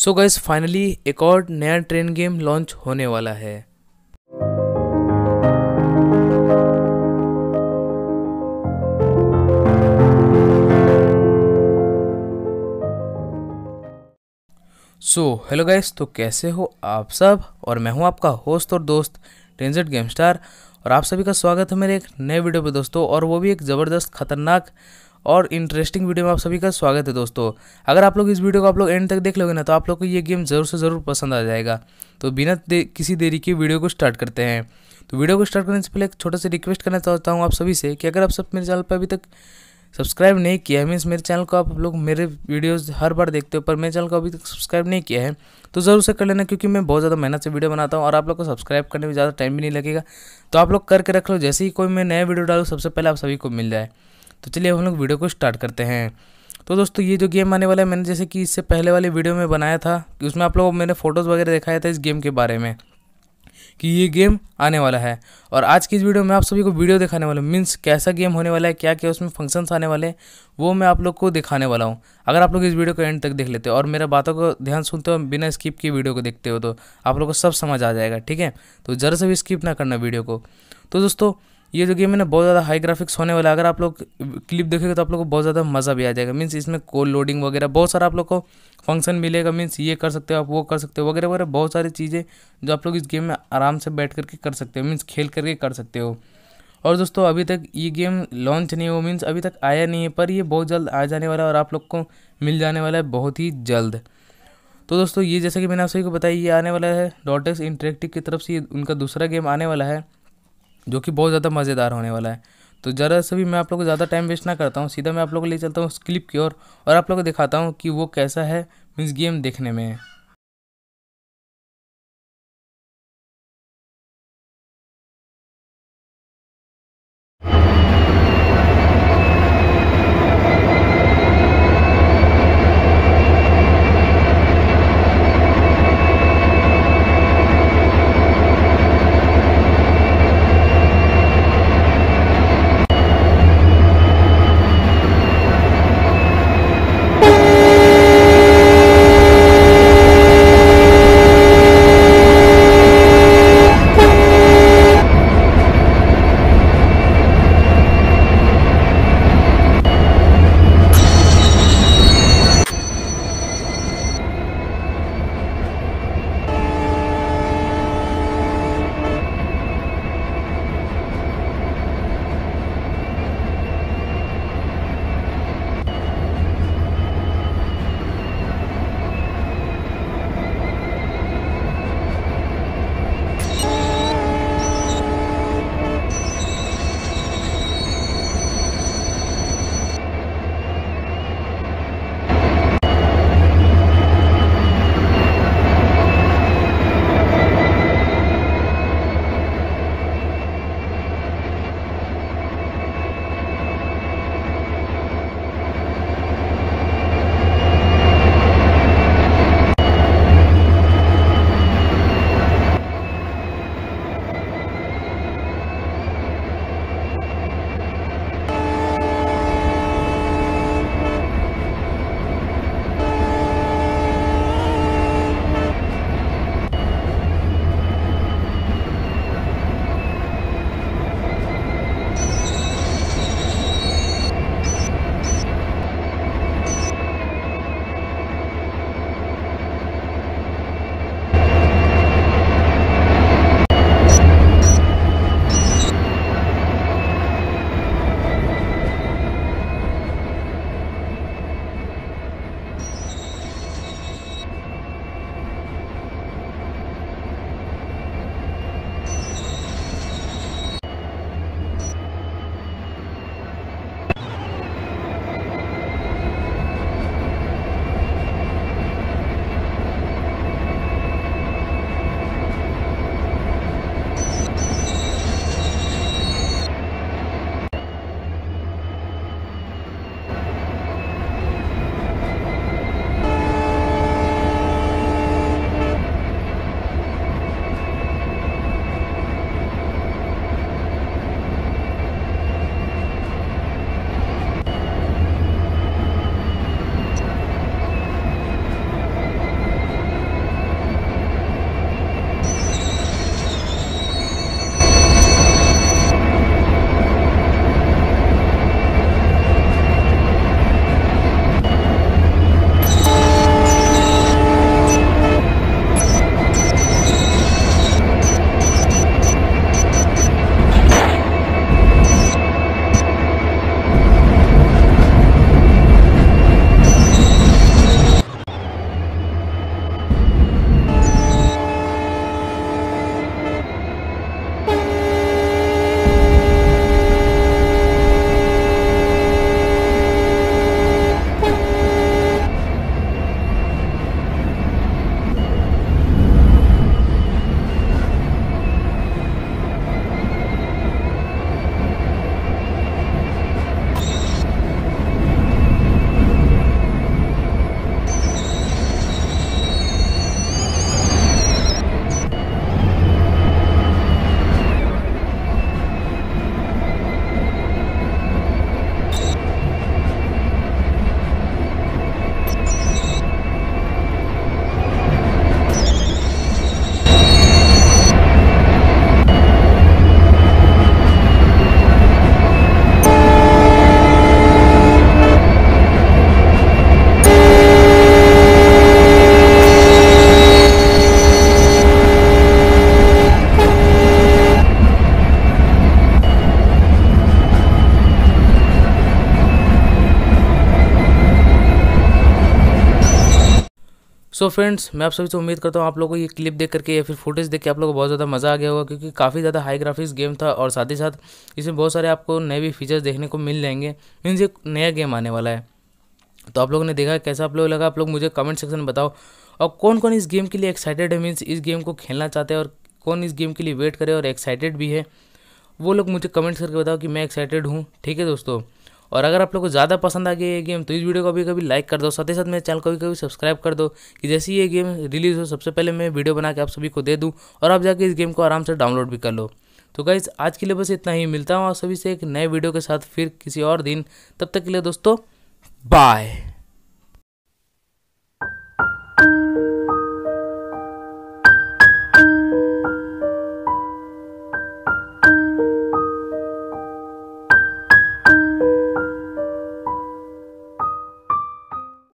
so guys finally एक और नया ट्रेन गेम लॉन्च होने वाला है सो हेलो गाइस तो कैसे हो आप सब और मैं हूं आपका होस्ट और दोस्त ट्रेंजेट गेम स्टार और आप सभी का स्वागत है मेरे एक नए वीडियो पे दोस्तों और वो भी एक ज़बरदस्त खतरनाक और इंटरेस्टिंग वीडियो में आप सभी का स्वागत है दोस्तों अगर आप लोग इस वीडियो को आप लोग एंड तक देख लोगे ना तो आप लोग को ये गेम ज़रूर से ज़रूर पसंद आ जाएगा तो बिना दे, किसी देरी के वीडियो को स्टार्ट करते हैं तो वीडियो को स्टार्ट करने से पहले एक छोटा सा रिक्वेस्ट करना चाहता हूँ आप सभी से कि अगर आप सब मेरे चैनल पर अभी तक सब्सक्राइब नहीं किया है मीन्स मेरे चैनल को आप लोग मेरे वीडियोस हर बार देखते हो पर मेरे चैनल को अभी तक सब्सक्राइब नहीं किया है तो ज़रूर से कर लेना क्योंकि मैं बहुत ज़्यादा मेहनत से वीडियो बनाता हूँ और आप लोग को सब्सक्राइब करने में ज़्यादा टाइम भी नहीं लगेगा तो आप लोग करके रख लो जैसे ही कोई मैं नया वीडियो डालूँ सबसे पहले आप सभी को मिल जाए तो चलिए हम लोग वीडियो को स्टार्ट करते हैं तो दोस्तों ये जो गेम आने वाला है मैंने जैसे कि इससे पहले वाले वीडियो में बनाया था कि उसमें आप लोगों को मैंने फ़ोटोज़ वगैरह दिखाया था इस गेम के बारे में कि ये गेम आने वाला है और आज की इस वीडियो में आप सभी को वीडियो दिखाने वाला हूँ मीन्स कैसा गेम होने वाला है क्या क्या उसमें फंक्शंस आने वाले हैं वो मैं आप लोग को दिखाने वाला हूँ अगर आप लोग इस वीडियो को एंड तक देख लेते हो और मेरा बातों को ध्यान सुनते हो बिना स्किप की वीडियो को देखते हो तो आप लोग को सब समझ आ जाएगा ठीक है तो ज़रा से भी स्किप ना करना वीडियो को तो दोस्तों ये जो गेम है ना बहुत ज़्यादा हाई ग्राफिक्स होने वाला है अगर आप लोग क्लिप देखेंगे तो आप लोग को बहुत ज़्यादा मज़ा भी आ जाएगा मीन्स इसमें कोल लोडिंग वगैरह बहुत सारा आप लोग को फंक्शन मिलेगा मीन्स ये कर सकते हो आप वो कर सकते हो वगैरह वगैरह बहुत सारी चीज़ें जो आप लोग इस गेम में आराम से बैठ करके कर सकते हो मीन्स खेल करके कर सकते हो और दोस्तों अभी तक ये गेम लॉन्च नहीं हो मीन्स अभी तक आया नहीं है पर ये बहुत जल्द आ जाने वाला है और आप लोग को मिल जाने वाला है बहुत ही जल्द तो दोस्तों ये जैसा कि मैंने आप सभी को बताया ये आने वाला है डॉटेक्स इंटरेक्टिव की तरफ से ये उनका दूसरा गेम आने वाला है जो कि बहुत ज़्यादा मज़ेदार होने वाला है तो ज़रा से भी मैं आप लोग को ज़्यादा टाइम वेस्ट ना करता हूँ सीधा मैं आप लोग को ले चलता हूँ उस क्लिप की ओर और, और आप लोग को दिखाता हूँ कि वो कैसा है मीन्स गेम देखने में सो तो फ्रेंड्स मैं आप सभी से उम्मीद करता हूँ आप लोगों को ये क्लिप देख करके या फिर फोटेज देख के आप लोगों को बहुत ज़्यादा मज़ा आ गया होगा क्योंकि काफ़ी ज़्यादा हाई ग्राफिक्स गेम था और साथ ही साथ इसमें बहुत सारे आपको नए भी फीचर्स देखने को मिल जाएंगे मीन्स ये नया गेम आने वाला है तो आप लोगों ने देखा कैसा आप लोग लगा आप लोग मुझे कमेंट सेक्शन में बताओ और कौन कौन इस गेम के लिए एक्साइटेड है मीन्स इस गेम को खेलना चाहते हैं और कौन इस गेम के लिए वेट करे और एक्साइटेड भी है वो लोग मुझे कमेंट्स करके बताओ कि मैं एक्साइटेड हूँ ठीक है दोस्तों और अगर आप लोग को ज़्यादा पसंद आ गया ये गेम तो इस वीडियो को कभी कभी लाइक कर दो साथ ही साथ मेरे चैनल को भी कभी सब्सक्राइब कर दो कि जैसे ही ये गेम रिलीज़ हो सबसे पहले मैं वीडियो बना के आप सभी को दे दूँ और आप जाके इस गेम को आराम से डाउनलोड भी कर लो तो गाइज़ आज के लिए बस इतना ही मिलता हूँ आप सभी से एक नए वीडियो के साथ फिर किसी और दिन तब तक के लिए दोस्तों बाय